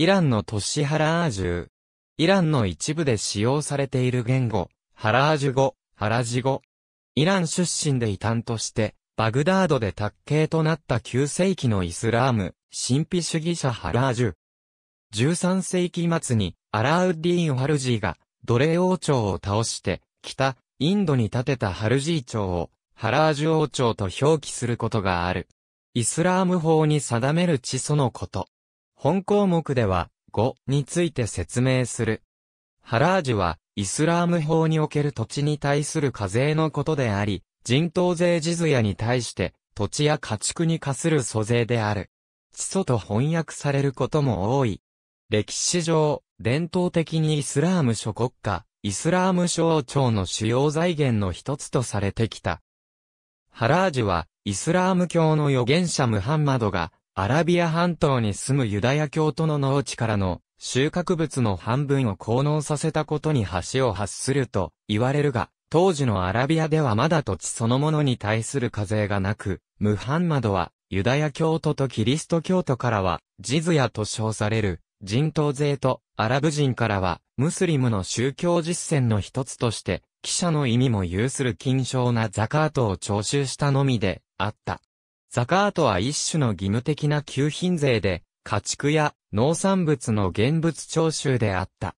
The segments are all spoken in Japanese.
イランの都市ハラージュ。イランの一部で使用されている言語、ハラージュ語、ハラジ語。イラン出身で異端として、バグダードで卓形となった9世紀のイスラーム、神秘主義者ハラージュ。13世紀末に、アラウッディーン・ハルジーが、奴隷王朝を倒して、北、インドに建てたハルジー朝を、ハラージュ王朝と表記することがある。イスラーム法に定める地そのこと。本項目では、語について説明する。ハラージュは、イスラーム法における土地に対する課税のことであり、人頭税地図屋に対して、土地や家畜に課する租税である。地祖と翻訳されることも多い。歴史上、伝統的にイスラーム諸国家、イスラーム省庁の主要財源の一つとされてきた。ハラージュは、イスラーム教の預言者ムハンマドが、アラビア半島に住むユダヤ教徒の農地からの収穫物の半分を効能させたことに橋を発すると言われるが、当時のアラビアではまだ土地そのものに対する課税がなく、ムハンマドはユダヤ教徒とキリスト教徒からはジズヤと称される人頭税とアラブ人からはムスリムの宗教実践の一つとして、記者の意味も有する金賞なザカートを徴収したのみであった。ザカートは一種の義務的な給品税で、家畜や農産物の現物徴収であった。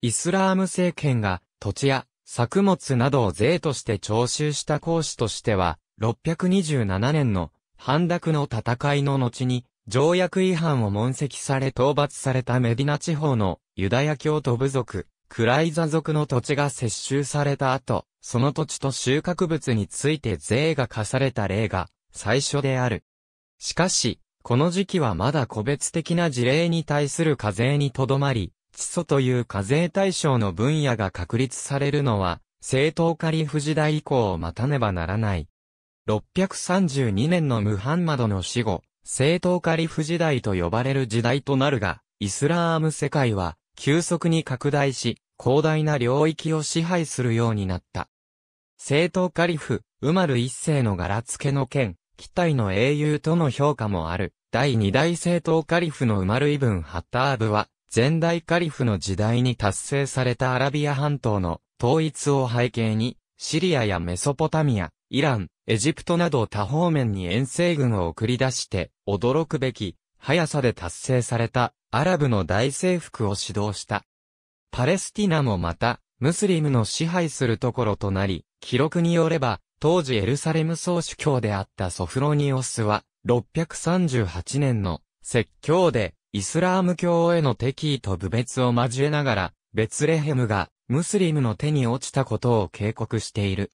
イスラーム政権が土地や作物などを税として徴収した講師としては、627年の反落の戦いの後に、条約違反を問責され討伐されたメディナ地方のユダヤ教徒部族、クライザ族の土地が接収された後、その土地と収穫物について税が課された例が最初である。しかし、この時期はまだ個別的な事例に対する課税にとどまり、地租という課税対象の分野が確立されるのは、正当化リフ時代以降を待たねばならない。632年のムハンマドの死後、正当化リフ時代と呼ばれる時代となるが、イスラーム世界は急速に拡大し、広大な領域を支配するようになった。正当カリフ、ウマル一世の柄付けの件、期待の英雄との評価もある、第二代政党カリフのウマルイブン・ハッターブは、前代カリフの時代に達成されたアラビア半島の統一を背景に、シリアやメソポタミア、イラン、エジプトなど多方面に遠征軍を送り出して、驚くべき、速さで達成された、アラブの大征服を指導した。パレスティナもまた、ムスリムの支配するところとなり、記録によれば、当時エルサレム総主教であったソフロニオスは、638年の説教で、イスラーム教への敵意と部別を交えながら、ベツレヘムがムスリムの手に落ちたことを警告している。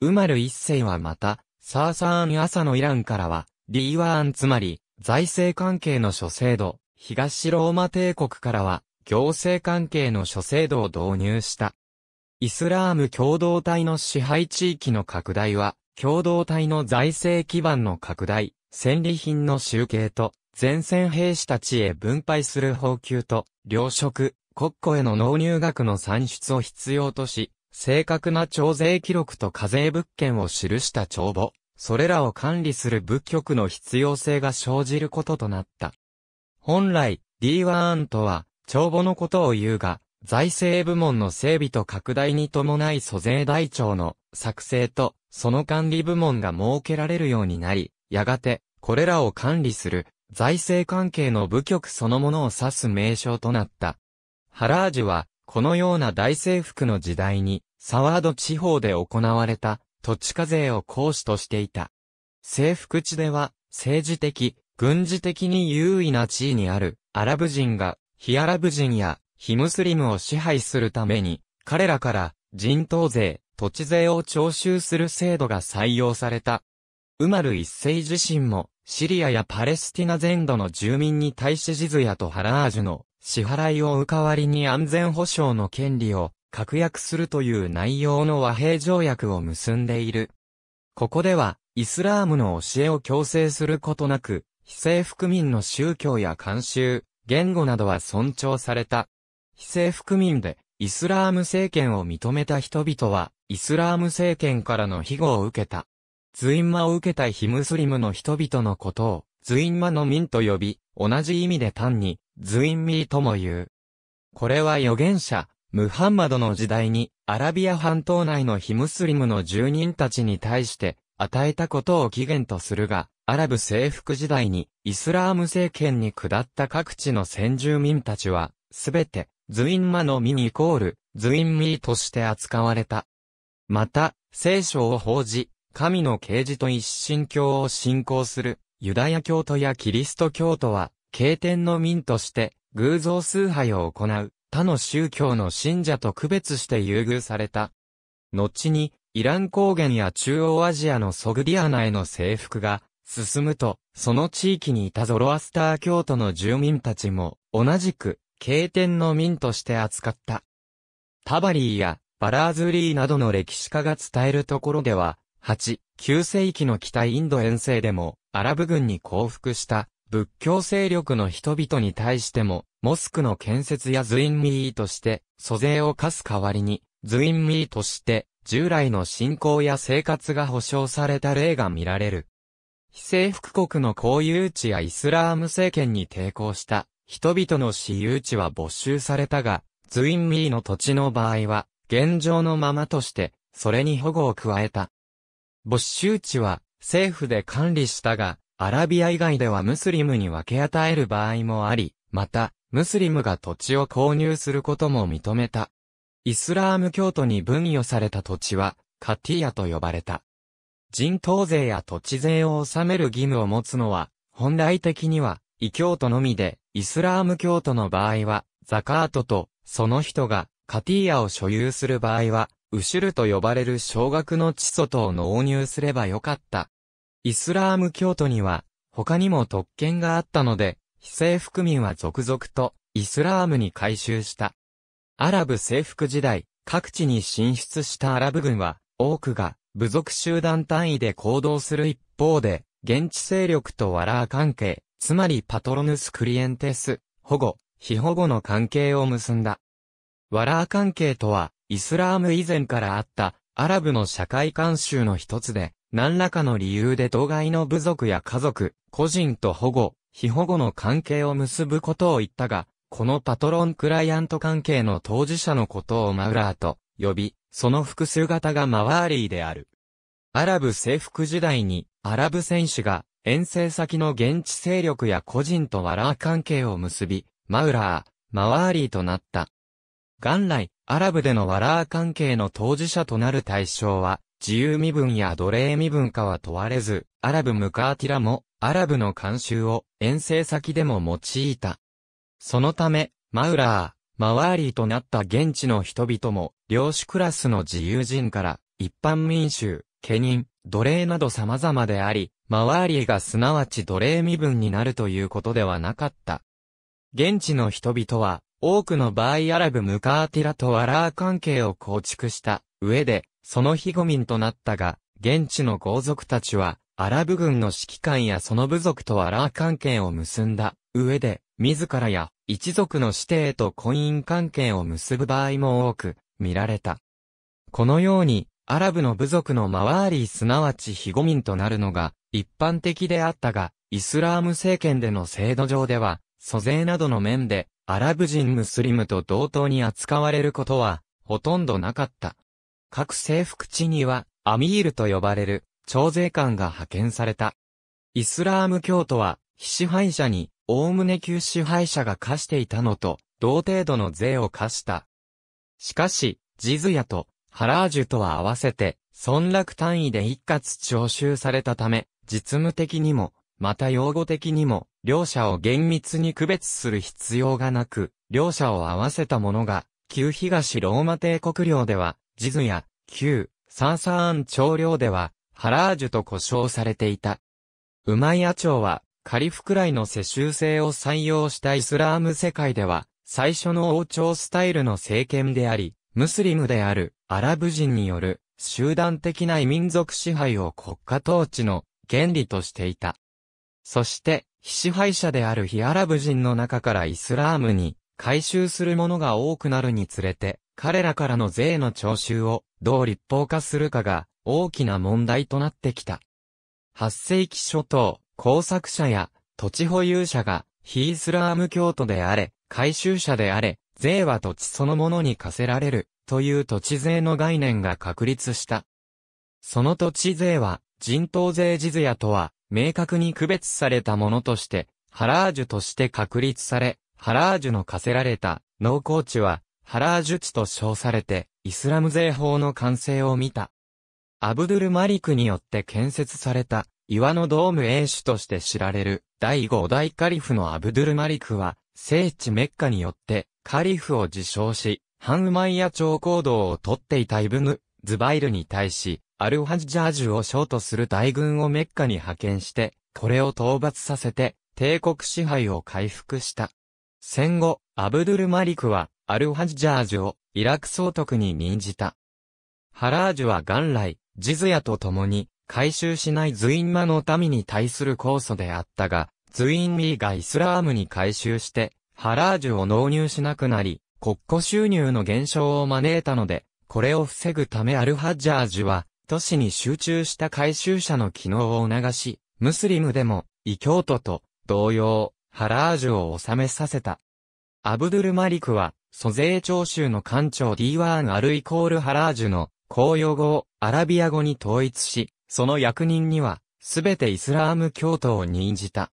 ウマル一世はまた、サーサーン・朝サのイランからは、リーワーンつまり、財政関係の諸制度、東ローマ帝国からは、行政関係の諸制度を導入した。イスラーム共同体の支配地域の拡大は、共同体の財政基盤の拡大、戦利品の集計と、前線兵士たちへ分配する補給と、糧食、国庫への納入額の算出を必要とし、正確な徴税記録と課税物件を記した帳簿、それらを管理する仏局の必要性が生じることとなった。本来、D1 案とは、帳簿のことを言うが、財政部門の整備と拡大に伴い租税台帳の作成とその管理部門が設けられるようになり、やがてこれらを管理する財政関係の部局そのものを指す名称となった。ハラージュはこのような大征服の時代にサワード地方で行われた土地課税を行使としていた。征服地では政治的、軍事的に優位な地位にあるアラブ人が非アラブ人や非ムスリムを支配するために、彼らから人頭税、土地税を徴収する制度が採用された。ウマル一世自身も、シリアやパレスティナ全土の住民に対しジズヤとハラージュの支払いを受かわりに安全保障の権利を確約するという内容の和平条約を結んでいる。ここでは、イスラームの教えを強制することなく、非政府民の宗教や慣習、言語などは尊重された。非政府民で、イスラーム政権を認めた人々は、イスラーム政権からの庇護を受けた。ズインマを受けた非ムスリムの人々のことを、ズインマの民と呼び、同じ意味で単に、ズインミーとも言う。これは預言者、ムハンマドの時代に、アラビア半島内の非ムスリムの住人たちに対して、与えたことを起源とするが、アラブ征服時代に、イスラーム政権に下った各地の先住民たちは、すべて、ズインマのミイコール、ズインミーとして扱われた。また、聖書を報じ、神の啓示と一神教を信仰する、ユダヤ教徒やキリスト教徒は、経典の民として、偶像崇拝を行う、他の宗教の信者と区別して優遇された。後に、イラン高原や中央アジアのソグディアナへの征服が進むと、その地域にいたゾロアスター教徒の住民たちも、同じく経典の民として扱った。タバリーやバラーズリーなどの歴史家が伝えるところでは、8、9世紀の北インド遠征でも、アラブ軍に降伏した仏教勢力の人々に対しても、モスクの建設やズインミーとして、租税を課す代わりに、ズインミーとして、従来の信仰や生活が保障された例が見られる。非政府国の公有地やイスラーム政権に抵抗した人々の私有地は没収されたが、ズインミーの土地の場合は、現状のままとして、それに保護を加えた。没収地は、政府で管理したが、アラビア以外ではムスリムに分け与える場合もあり、また、ムスリムが土地を購入することも認めた。イスラーム教徒に分与された土地は、カティアと呼ばれた。人頭税や土地税を納める義務を持つのは、本来的には、異教徒のみで、イスラーム教徒の場合は、ザカートと、その人が、カティーヤを所有する場合は、ウシュルと呼ばれる少額の地祖とを納入すればよかった。イスラーム教徒には、他にも特権があったので、非政府民は続々と、イスラームに改修した。アラブ征服時代、各地に進出したアラブ軍は、多くが、部族集団単位で行動する一方で、現地勢力とワラー関係、つまりパトロヌス・クリエンテス、保護、非保護の関係を結んだ。ワラー関係とは、イスラーム以前からあった、アラブの社会慣習の一つで、何らかの理由で当該の部族や家族、個人と保護、非保護の関係を結ぶことを言ったが、このパトロンクライアント関係の当事者のことをマウラーと呼び、その複数型がマワーリーである。アラブ征服時代に、アラブ戦士が遠征先の現地勢力や個人とワラー関係を結び、マウラー、マワーリーとなった。元来、アラブでのワラー関係の当事者となる対象は、自由身分や奴隷身分かは問われず、アラブムカーティラも、アラブの慣習を遠征先でも用いた。そのため、マウラー、マワーリーとなった現地の人々も、領主クラスの自由人から、一般民衆、家人、奴隷など様々であり、マワーリーがすなわち奴隷身分になるということではなかった。現地の人々は、多くの場合アラブムカーティラとアラー関係を構築した上で、その非護民となったが、現地の豪族たちは、アラブ軍の指揮官やその部族とアラー関係を結んだ上で、自らや一族の指定と婚姻関係を結ぶ場合も多く見られた。このように、アラブの部族のマワーリーすなわち非護民となるのが、一般的であったが、イスラーム政権での制度上では、租税などの面で、アラブ人ムスリムと同等に扱われることは、ほとんどなかった。各征服地には、アミールと呼ばれる、徴税官が派遣された。イスラーム教徒は、非支配者に、おおむね旧支配者が課していたのと、同程度の税を課した。しかし、ジズヤと、ハラージュとは合わせて、村落単位で一括徴収されたため、実務的にも、また用語的にも、両者を厳密に区別する必要がなく、両者を合わせたものが、旧東ローマ帝国領では、ジズや、旧、サンサーン朝領では、ハラージュと呼称されていた。ウマイア朝は、カリフくらいの世襲制を採用したイスラーム世界では、最初の王朝スタイルの政権であり、ムスリムであるアラブ人による集団的な異民族支配を国家統治の原理としていた。そして、非支配者である非アラブ人の中からイスラームに回収するものが多くなるにつれて、彼らからの税の徴収をどう立法化するかが大きな問題となってきた。8世紀初頭、工作者や土地保有者が非イスラーム教徒であれ、回収者であれ、税は土地そのものに課せられるという土地税の概念が確立した。その土地税は人頭税ジズヤとは、明確に区別されたものとして、ハラージュとして確立され、ハラージュの課せられた、農耕地は、ハラージュ地と称されて、イスラム税法の完成を見た。アブドゥル・マリクによって建設された、岩のドーム英主として知られる、第五代カリフのアブドゥル・マリクは、聖地メッカによって、カリフを自称し、ハンウマイヤ朝行動をとっていたイブヌ・ズバイルに対し、アルハジジャージュをショートする大軍をメッカに派遣して、これを討伐させて、帝国支配を回復した。戦後、アブドゥルマリクは、アルハジジャージュを、イラク総督に任じた。ハラージュは元来、ジズヤと共に、回収しないズインマの民に対する控訴であったが、ズインミーがイスラームに回収して、ハラージュを納入しなくなり、国庫収入の減少を招いたので、これを防ぐためアルハッジャージは、都市に集中した回収者の機能を促し、ムスリムでも、異教徒と同様、ハラージュを治めさせた。アブドゥルマリクは、租税徴収の官庁 D1 アルイコールハラージュの公用語をアラビア語に統一し、その役人には、すべてイスラーム教徒を任じた。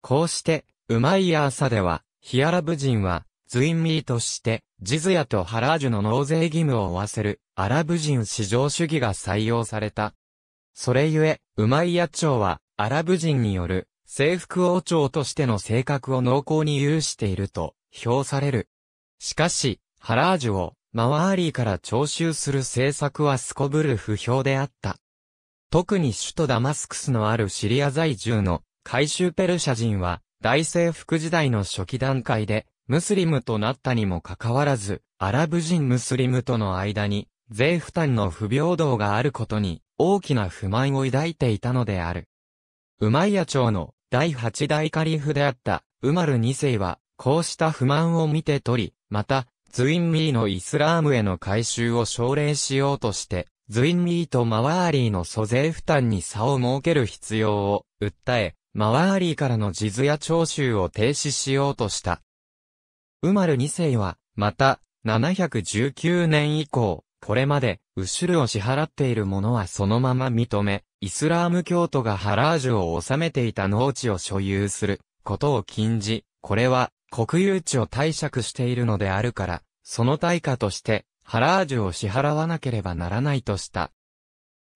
こうして、ウマイヤーサでは、ヒアラブ人は、ズインミーとして、ジズヤとハラージュの納税義務を負わせるアラブ人至上主義が採用された。それゆえ、ウマイヤ朝はアラブ人による征服王朝としての性格を濃厚に有していると評される。しかし、ハラージュをマワーリーから徴収する政策はすこぶる不評であった。特に首都ダマスクスのあるシリア在住の回収ペルシャ人は大征服時代の初期段階でムスリムとなったにもかかわらず、アラブ人ムスリムとの間に、税負担の不平等があることに、大きな不満を抱いていたのである。ウマイヤ朝の第8代カリフであった、ウマル2世は、こうした不満を見て取り、また、ズインミーのイスラームへの改修を奨励しようとして、ズインミーとマワーリーの租税負担に差を設ける必要を訴え、マワーリーからの地図や徴収を停止しようとした。ウマル2世は、また、719年以降、これまで、ウシュルを支払っている者はそのまま認め、イスラーム教徒がハラージュを治めていた農地を所有することを禁じ、これは国有地を貸借しているのであるから、その対価としてハラージュを支払わなければならないとした。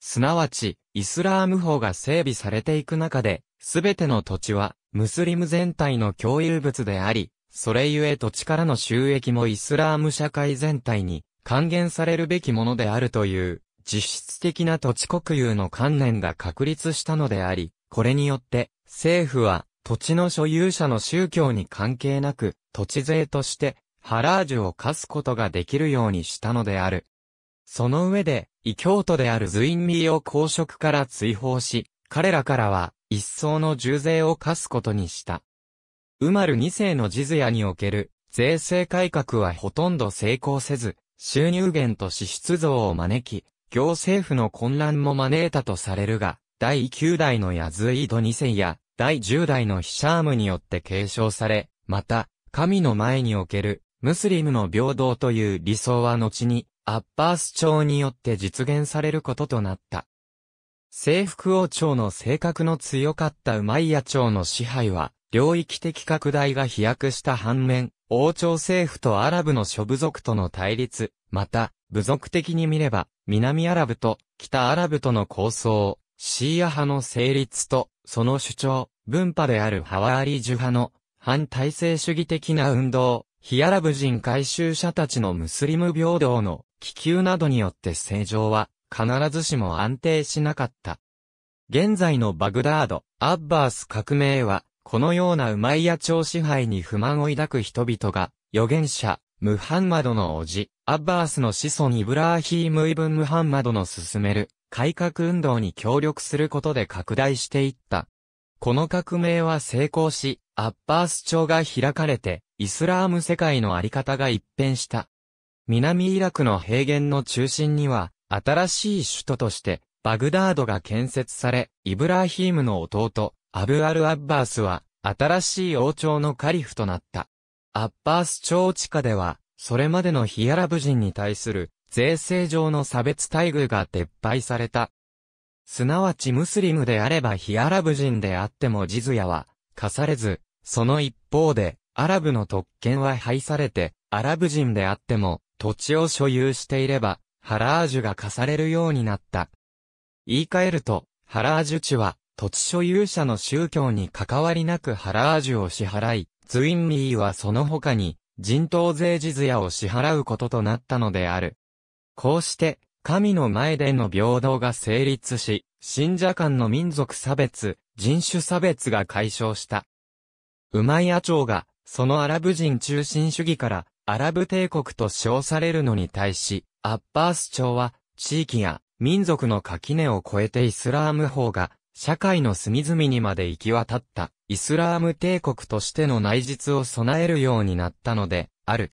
すなわち、イスラーム法が整備されていく中で、すべての土地は、ムスリム全体の共有物であり、それゆえ土地からの収益もイスラーム社会全体に還元されるべきものであるという、実質的な土地国有の観念が確立したのであり、これによって政府は土地の所有者の宗教に関係なく土地税としてハラージュを課すことができるようにしたのである。その上で、異教徒であるズインミーを公職から追放し、彼らからは一層の重税を課すことにした。ウマル2世のジズヤにおける税制改革はほとんど成功せず、収入源と支出増を招き、行政府の混乱も招いたとされるが、第9代のヤズイード2世や、第10代のヒシャームによって継承され、また、神の前における、ムスリムの平等という理想は後に、アッバース朝によって実現されることとなった。征服王朝の性格の強かったウマイヤ朝の支配は、領域的拡大が飛躍した反面、王朝政府とアラブの諸部族との対立、また、部族的に見れば、南アラブと北アラブとの構想、シーア派の成立と、その主張、分派であるハワーリージュ派の反体制主義的な運動、非アラブ人回収者たちのムスリム平等の気球などによって正常は必ずしも安定しなかった。現在のバグダード、アッバース革命はこのようなウマイヤ朝支配に不満を抱く人々が、預言者、ムハンマドの叔父、アッバースの子孫イブラーヒームイブン・ムハンマドの進める、改革運動に協力することで拡大していった。この革命は成功し、アッバース朝が開かれて、イスラーム世界のあり方が一変した。南イラクの平原の中心には、新しい首都として、バグダードが建設され、イブラーヒームの弟、アブアル・アッバースは、新しい王朝のカリフとなった。アッバース朝地下では、それまでのヒアラブ人に対する、税制上の差別待遇が撤廃された。すなわちムスリムであればヒアラブ人であってもジズヤは、課されず、その一方で、アラブの特権は廃されて、アラブ人であっても、土地を所有していれば、ハラージュが課されるようになった。言い換えると、ハラージュ地は、土地所有者の宗教に関わりなくハラージュを支払い、ズインミーはその他に人頭税ジズヤを支払うこととなったのである。こうして、神の前での平等が成立し、信者間の民族差別、人種差別が解消した。ウマイア朝が、そのアラブ人中心主義から、アラブ帝国と称されるのに対し、アッバース朝は、地域や民族の垣根を越えてイスラーム法が社会の隅々にまで行き渡った、イスラーム帝国としての内実を備えるようになったので、ある。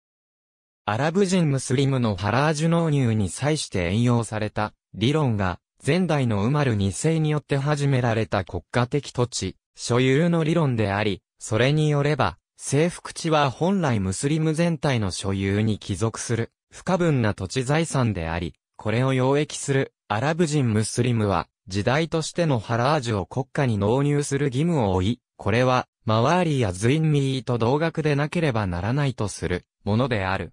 アラブ人ムスリムのハラージュ納入に際して援用された理論が、前代のウマル二世によって始められた国家的土地、所有の理論であり、それによれば、征服地は本来ムスリム全体の所有に帰属する、不可分な土地財産であり、これを要益するアラブ人ムスリムは、時代としてのハラージュを国家に納入する義務を負い、これは、マワーリーやズインミーと同額でなければならないとする、ものである。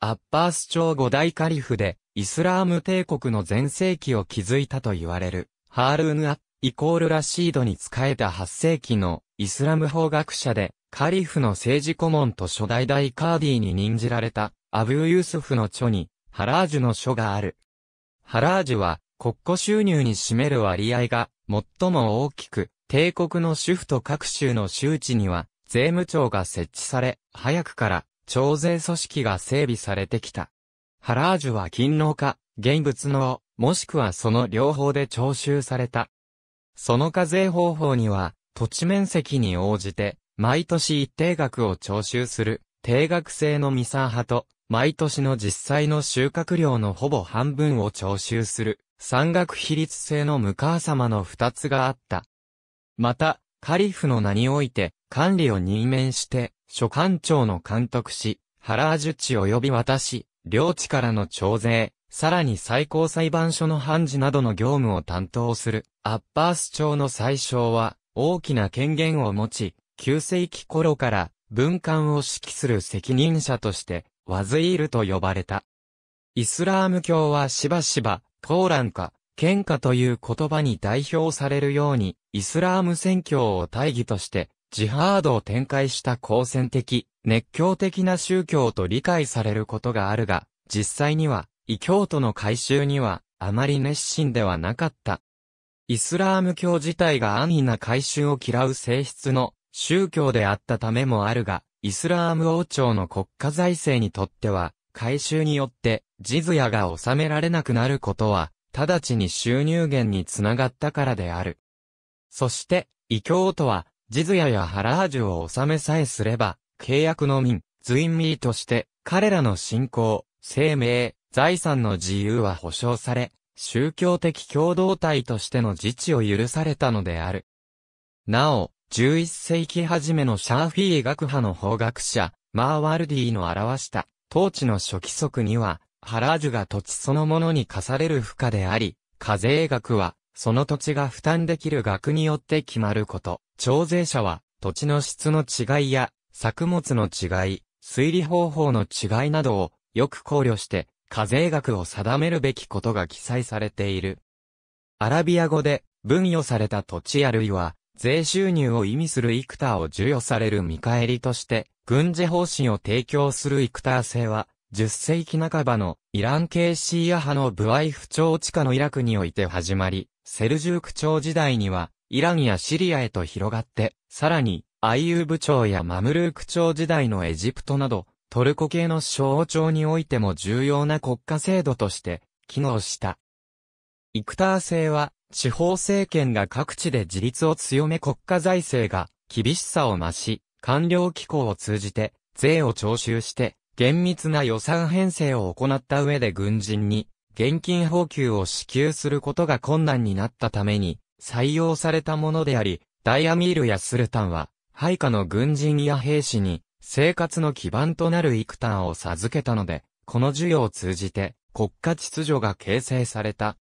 アッパース朝五大カリフで、イスラーム帝国の前世紀を築いたと言われる、ハールーヌア、イコールラシードに仕えた8世紀のイスラム法学者で、カリフの政治顧問と初代大カーディに任じられた、アブーユースフの著に、ハラージュの書がある。ハラージュは、国庫収入に占める割合が最も大きく、帝国の主婦と各州の周知には税務庁が設置され、早くから徴税組織が整備されてきた。ハラージュは勤労か、現物の、もしくはその両方で徴収された。その課税方法には、土地面積に応じて、毎年一定額を徴収する、定額制のミサー派と、毎年の実際の収穫量のほぼ半分を徴収する、山岳比率制のムカー様の二つがあった。また、カリフの名において、管理を任命して、所管庁の監督し、ージュ地及び渡し、領地からの徴税、さらに最高裁判所の判事などの業務を担当する、アッパース朝の最小は、大きな権限を持ち、旧世紀頃から、文官を指揮する責任者として、ワズイールと呼ばれた。イスラーム教はしばしば、トーランか、喧嘩という言葉に代表されるように、イスラーム宣教を大義として、ジハードを展開した好戦的、熱狂的な宗教と理解されることがあるが、実際には、異教徒の改修には、あまり熱心ではなかった。イスラーム教自体が安易な改修を嫌う性質の宗教であったためもあるが、イスラーム王朝の国家財政にとっては、回収によって、ジズヤが収められなくなることは、直ちに収入源につながったからである。そして、異教とは、ジズヤやハラージュを収めさえすれば、契約の民、ズインミーとして、彼らの信仰、生命、財産の自由は保障され、宗教的共同体としての自治を許されたのである。なお、11世紀初めのシャーフィー学派の法学者、マーワルディの表した当地の初期則には、ハラージュが土地そのものに課される負荷であり、課税額は、その土地が負担できる額によって決まること。徴税者は、土地の質の違いや、作物の違い、推理方法の違いなどを、よく考慮して、課税額を定めるべきことが記載されている。アラビア語で、分与された土地あるいは、税収入を意味するイクターを授与される見返りとして、軍事方針を提供するイクター制は、10世紀半ばのイラン系シーア派のブワイフ地下のイラクにおいて始まり、セルジューク朝時代には、イランやシリアへと広がって、さらに、アイユーブ朝やマムルーク朝時代のエジプトなど、トルコ系の省庁においても重要な国家制度として、機能した。イクター制は、地方政権が各地で自立を強め国家財政が厳しさを増し、官僚機構を通じて税を徴収して厳密な予算編成を行った上で軍人に現金補給を支給することが困難になったために採用されたものであり、ダイアミールやスルタンは配下の軍人や兵士に生活の基盤となる幾ンを授けたので、この授与を通じて国家秩序が形成された。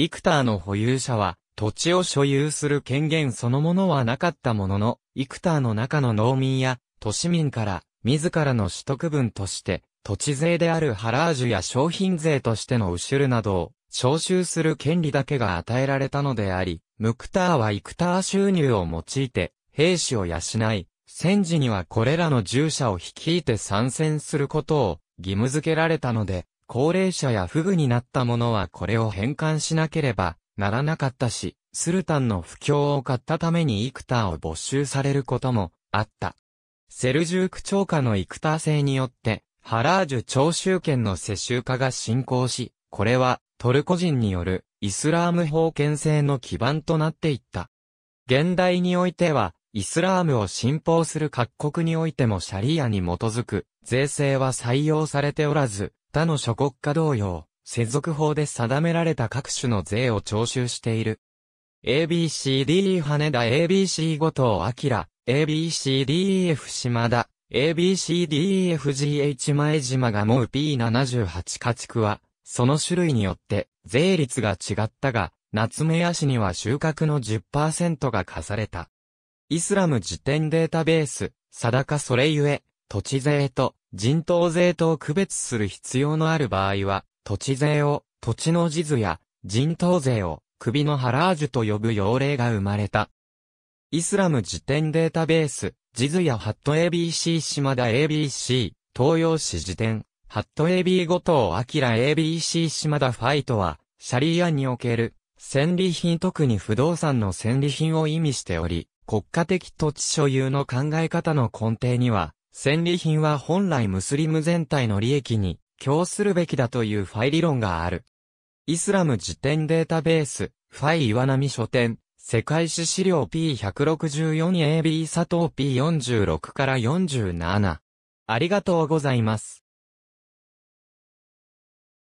イクターの保有者は、土地を所有する権限そのものはなかったものの、イクターの中の農民や都市民から、自らの取得分として、土地税であるハラージュや商品税としてのウシュルなどを、徴収する権利だけが与えられたのであり、ムクターはイクター収入を用いて、兵士を養い、戦時にはこれらの従者を率いて参戦することを義務付けられたので、高齢者や不具になった者はこれを返還しなければならなかったし、スルタンの不況を買ったためにイクターを没収されることもあった。セルジューク長下のイクター制によって、ハラージュ長州圏の世襲化が進行し、これはトルコ人によるイスラーム封権制の基盤となっていった。現代においては、イスラームを信奉する各国においてもシャリアに基づく税制は採用されておらず、他の諸国家同様、世俗法で定められた各種の税を徴収している。ABCDE 羽田 ABC 後藤明、ABCDEF 島田、ABCDEFGH 前島がもう P78 家畜は、その種類によって税率が違ったが、夏目屋市には収穫の10%が課された。イスラム辞典データベース、定かそれゆえ、土地税と人頭税と区別する必要のある場合は、土地税を、土地の地図や、人頭税を、首のハラージュと呼ぶ要例が生まれた。イスラム辞典データベース、地図やハット ABC 島田 ABC、東洋史辞典、ハット AB 後藤明 ABC 島田ファイトは、シャリアにおける、戦利品特に不動産の戦利品を意味しており、国家的土地所有の考え方の根底には、戦利品は本来ムスリム全体の利益に供するべきだというファイ理論がある。イスラム辞典データベース、ファイ岩波書店、世界史資料 P164AB 佐藤 P46 から47。ありがとうございます。